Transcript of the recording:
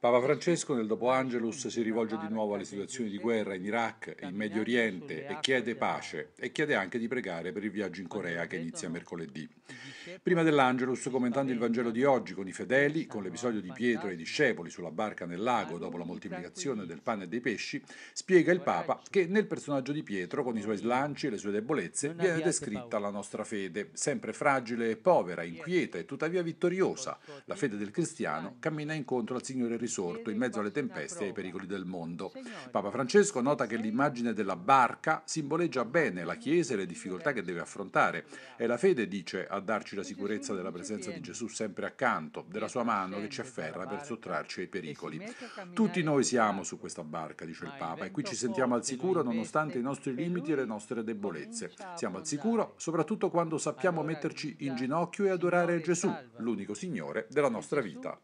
Papa Francesco nel dopo Angelus si rivolge di nuovo alle situazioni di guerra in Iraq e in Medio Oriente e chiede pace e chiede anche di pregare per il viaggio in Corea che inizia mercoledì. Prima dell'Angelus, commentando il Vangelo di oggi con i fedeli, con l'episodio di Pietro e i discepoli sulla barca nel lago dopo la moltiplicazione del pane e dei pesci, spiega il Papa che nel personaggio di Pietro, con i suoi slanci e le sue debolezze, viene descritta la nostra fede, sempre fragile e povera, inquieta e tuttavia vittoriosa. La fede del cristiano cammina incontro al Signore risorto risorto in mezzo alle tempeste e ai pericoli del mondo. Papa Francesco nota che l'immagine della barca simboleggia bene la Chiesa e le difficoltà che deve affrontare. È la fede, dice, a darci la sicurezza della presenza di Gesù sempre accanto, della sua mano che ci afferra per sottrarci ai pericoli. Tutti noi siamo su questa barca, dice il Papa, e qui ci sentiamo al sicuro nonostante i nostri limiti e le nostre debolezze. Siamo al sicuro soprattutto quando sappiamo metterci in ginocchio e adorare Gesù, l'unico Signore della nostra vita.